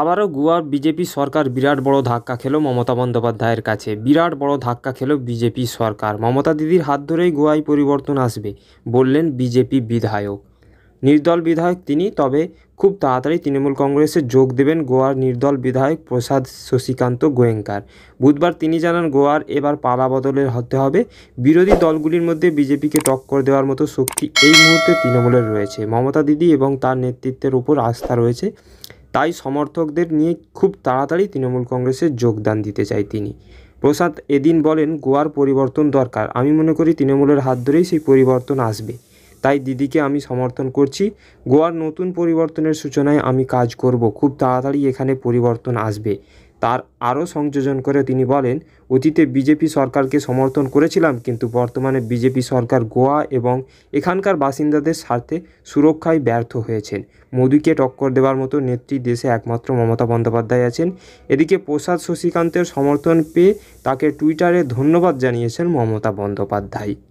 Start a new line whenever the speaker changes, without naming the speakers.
আবারও গোয়ার বিজেপি সরকার বিরাট বড় ধাক্কা খেলো মমতা বন্দ্যোপাধ্যায়ের কাছে বিরাট বড় ধাক্কা খেলো বিজেপি সরকার মমতা দিদির হাত ধরেই গোয়ায় পরিবর্তন আসবে বললেন বিজেপি বিধায়ক নির্দল বিধায়ক তিনি তবে খুব তাড়াতাড়ি তৃণমূল কংগ্রেসে যোগ দেবেন গোয়ার নির্দল বিধায়ক প্রসাদ শশীকান্ত গোয়েঙ্কার বুধবার তিনি জানান গোয়ার এবার পালা বদলের হতে হবে বিরোধী দলগুলির মধ্যে বিজেপিকে টক্কর দেওয়ার মতো শক্তি এই মুহূর্তে তৃণমূলের রয়েছে মমতা দিদি এবং তার নেতৃত্বের উপর আস্থা রয়েছে তাই সমর্থকদের নিয়ে খুব তাড়াতাড়ি তৃণমূল কংগ্রেসে যোগদান দিতে চায় তিনি প্রসাদ এদিন বলেন গোয়ার পরিবর্তন দরকার আমি মনে করি তৃণমূলের হাত ধরেই সেই পরিবর্তন আসবে তাই দিদিকে আমি সমর্থন করছি গোয়ার নতুন পরিবর্তনের সূচনায় আমি কাজ করব খুব তাড়াতাড়ি এখানে পরিবর্তন আসবে তার আরও সংযোজন করে তিনি বলেন অতীতে বিজেপি সরকারকে সমর্থন করেছিলাম কিন্তু বর্তমানে বিজেপি সরকার গোয়া এবং এখানকার বাসিন্দাদের স্বার্থে সুরক্ষায় ব্যর্থ হয়েছেন মোদীকে টক্কর দেওয়ার মতো নেত্রী দেশে একমাত্র মমতা বন্দ্যোপাধ্যায় আছেন এদিকে প্রসাদ শশীকান্তের সমর্থন পেয়ে তাকে টুইটারে ধন্যবাদ জানিয়েছেন মমতা বন্দ্যোপাধ্যায়